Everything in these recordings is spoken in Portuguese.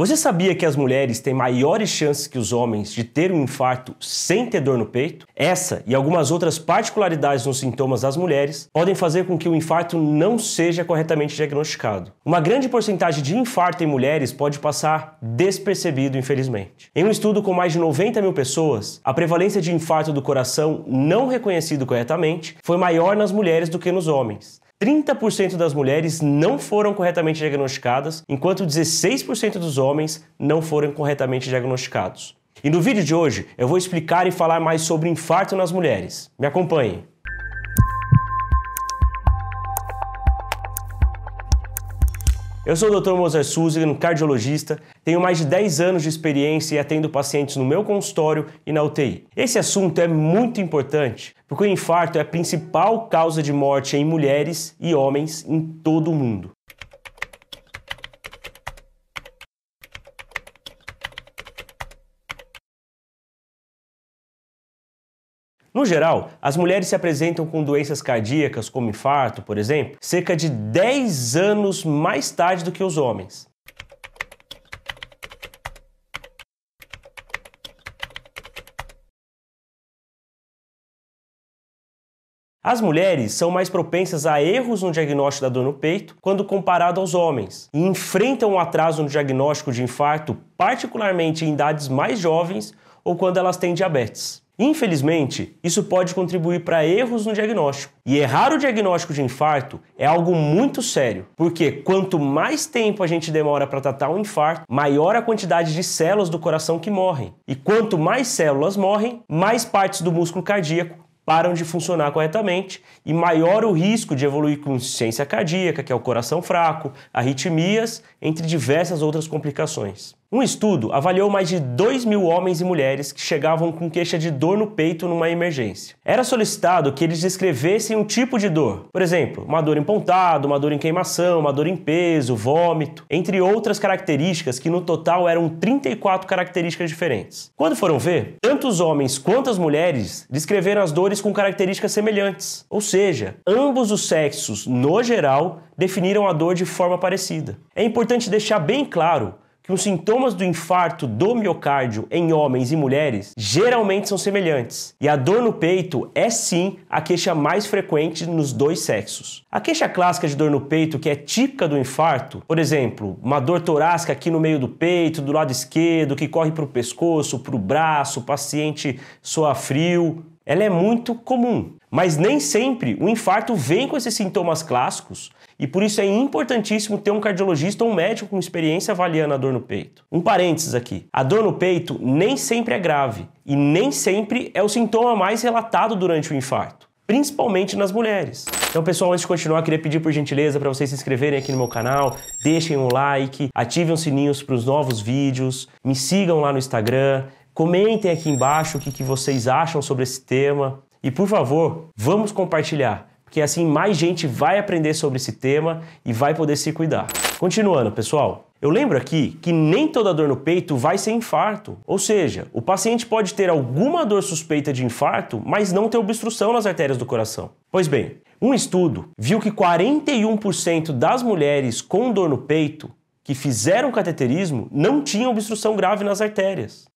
Você sabia que as mulheres têm maiores chances que os homens de ter um infarto sem ter dor no peito? Essa e algumas outras particularidades nos sintomas das mulheres podem fazer com que o infarto não seja corretamente diagnosticado. Uma grande porcentagem de infarto em mulheres pode passar despercebido, infelizmente. Em um estudo com mais de 90 mil pessoas, a prevalência de infarto do coração não reconhecido corretamente foi maior nas mulheres do que nos homens. 30% das mulheres não foram corretamente diagnosticadas, enquanto 16% dos homens não foram corretamente diagnosticados. E no vídeo de hoje eu vou explicar e falar mais sobre infarto nas mulheres. Me acompanhe! Eu sou o Dr. Mozart um cardiologista, tenho mais de 10 anos de experiência e atendo pacientes no meu consultório e na UTI. Esse assunto é muito importante, porque o infarto é a principal causa de morte em mulheres e homens em todo o mundo. No geral, as mulheres se apresentam com doenças cardíacas, como infarto, por exemplo, cerca de 10 anos mais tarde do que os homens. As mulheres são mais propensas a erros no diagnóstico da dor no peito quando comparado aos homens e enfrentam um atraso no diagnóstico de infarto, particularmente em idades mais jovens ou quando elas têm diabetes. Infelizmente, isso pode contribuir para erros no diagnóstico. E errar o diagnóstico de infarto é algo muito sério, porque quanto mais tempo a gente demora para tratar um infarto, maior a quantidade de células do coração que morrem. E quanto mais células morrem, mais partes do músculo cardíaco param de funcionar corretamente e maior o risco de evoluir com insuficiência cardíaca, que é o coração fraco, arritmias, entre diversas outras complicações. Um estudo avaliou mais de 2 mil homens e mulheres que chegavam com queixa de dor no peito numa emergência. Era solicitado que eles descrevessem um tipo de dor, por exemplo, uma dor em pontado, uma dor em queimação, uma dor em peso, vômito, entre outras características que no total eram 34 características diferentes. Quando foram ver, tanto os homens quanto as mulheres descreveram as dores com características semelhantes, ou seja, ambos os sexos, no geral, definiram a dor de forma parecida. É importante deixar bem claro que os sintomas do infarto do miocárdio em homens e mulheres geralmente são semelhantes, e a dor no peito é sim a queixa mais frequente nos dois sexos. A queixa clássica de dor no peito, que é típica do infarto, por exemplo, uma dor torácica aqui no meio do peito, do lado esquerdo, que corre para o pescoço, para o braço, o paciente soa frio, ela é muito comum, mas nem sempre o infarto vem com esses sintomas clássicos e por isso é importantíssimo ter um cardiologista ou um médico com experiência avaliando a dor no peito. Um parênteses aqui: a dor no peito nem sempre é grave e nem sempre é o sintoma mais relatado durante o infarto principalmente nas mulheres. Então, pessoal, antes de continuar, queria pedir por gentileza para vocês se inscreverem aqui no meu canal, deixem um like, ativem os sininhos para os novos vídeos, me sigam lá no Instagram, Comentem aqui embaixo o que, que vocês acham sobre esse tema. E por favor, vamos compartilhar, porque assim mais gente vai aprender sobre esse tema e vai poder se cuidar. Continuando, pessoal. Eu lembro aqui que nem toda dor no peito vai ser infarto, ou seja, o paciente pode ter alguma dor suspeita de infarto, mas não ter obstrução nas artérias do coração. Pois bem, um estudo viu que 41% das mulheres com dor no peito que fizeram cateterismo não tinham obstrução grave nas artérias.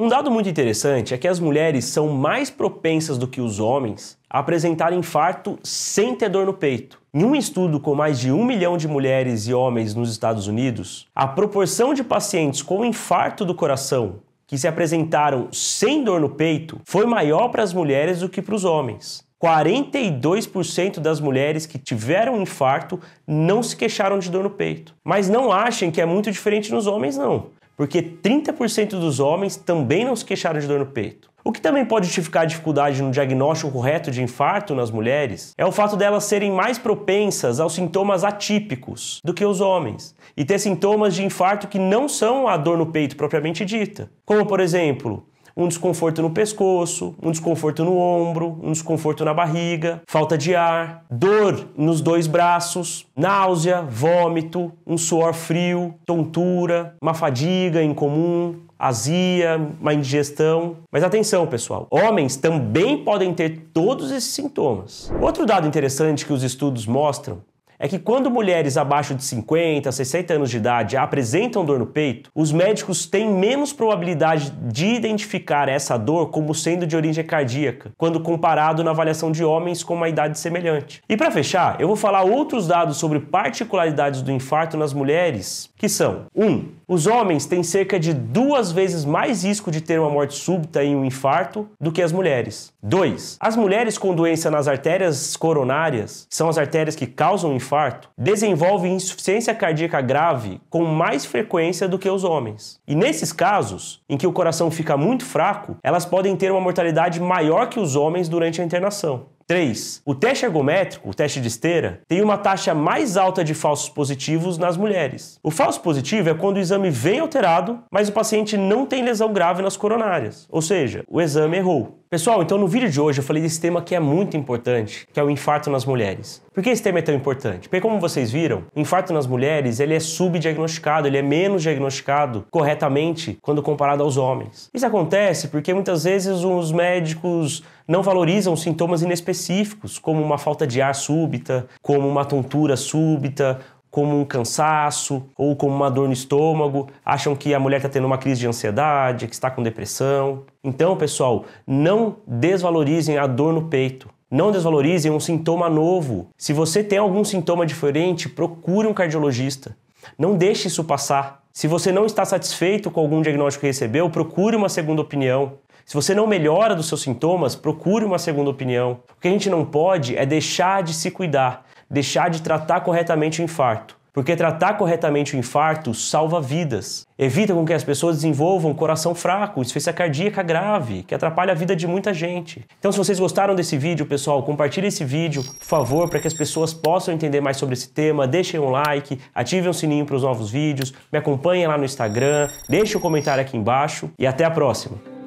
Um dado muito interessante é que as mulheres são mais propensas do que os homens a apresentar infarto sem ter dor no peito. Em um estudo com mais de um milhão de mulheres e homens nos Estados Unidos, a proporção de pacientes com infarto do coração que se apresentaram sem dor no peito foi maior para as mulheres do que para os homens. 42% das mulheres que tiveram infarto não se queixaram de dor no peito. Mas não achem que é muito diferente nos homens, não porque 30% dos homens também não se queixaram de dor no peito. O que também pode justificar a dificuldade no diagnóstico correto de infarto nas mulheres é o fato delas serem mais propensas aos sintomas atípicos do que os homens e ter sintomas de infarto que não são a dor no peito propriamente dita, como por exemplo um desconforto no pescoço, um desconforto no ombro, um desconforto na barriga, falta de ar, dor nos dois braços, náusea, vômito, um suor frio, tontura, uma fadiga incomum, azia, uma indigestão. Mas atenção, pessoal, homens também podem ter todos esses sintomas. Outro dado interessante que os estudos mostram é que quando mulheres abaixo de 50, 60 anos de idade apresentam dor no peito, os médicos têm menos probabilidade de identificar essa dor como sendo de origem cardíaca, quando comparado na avaliação de homens com uma idade semelhante. E para fechar, eu vou falar outros dados sobre particularidades do infarto nas mulheres, que são: 1. Um, os homens têm cerca de duas vezes mais risco de ter uma morte súbita e um infarto do que as mulheres. 2. As mulheres com doença nas artérias coronárias, que são as artérias que causam infarto, infarto, desenvolvem insuficiência cardíaca grave com mais frequência do que os homens. E nesses casos, em que o coração fica muito fraco, elas podem ter uma mortalidade maior que os homens durante a internação. 3. O teste ergométrico, o teste de esteira, tem uma taxa mais alta de falsos positivos nas mulheres. O falso positivo é quando o exame vem alterado, mas o paciente não tem lesão grave nas coronárias, ou seja, o exame errou. Pessoal, então no vídeo de hoje eu falei desse tema que é muito importante, que é o infarto nas mulheres. Por que esse tema é tão importante? Porque como vocês viram, o infarto nas mulheres ele é subdiagnosticado, ele é menos diagnosticado corretamente quando comparado aos homens. Isso acontece porque muitas vezes os médicos não valorizam sintomas inespecíficos, como uma falta de ar súbita, como uma tontura súbita, como um cansaço ou como uma dor no estômago, acham que a mulher está tendo uma crise de ansiedade, que está com depressão. Então, pessoal, não desvalorizem a dor no peito. Não desvalorizem um sintoma novo. Se você tem algum sintoma diferente, procure um cardiologista. Não deixe isso passar. Se você não está satisfeito com algum diagnóstico que recebeu, procure uma segunda opinião. Se você não melhora dos seus sintomas, procure uma segunda opinião. O que a gente não pode é deixar de se cuidar, deixar de tratar corretamente o infarto. Porque tratar corretamente o infarto salva vidas. Evita com que as pessoas desenvolvam coração fraco, insuficiência cardíaca grave, que atrapalha a vida de muita gente. Então, se vocês gostaram desse vídeo, pessoal, compartilhe esse vídeo, por favor, para que as pessoas possam entender mais sobre esse tema. Deixem um like, ativem o sininho para os novos vídeos, me acompanhem lá no Instagram, deixem um comentário aqui embaixo e até a próxima!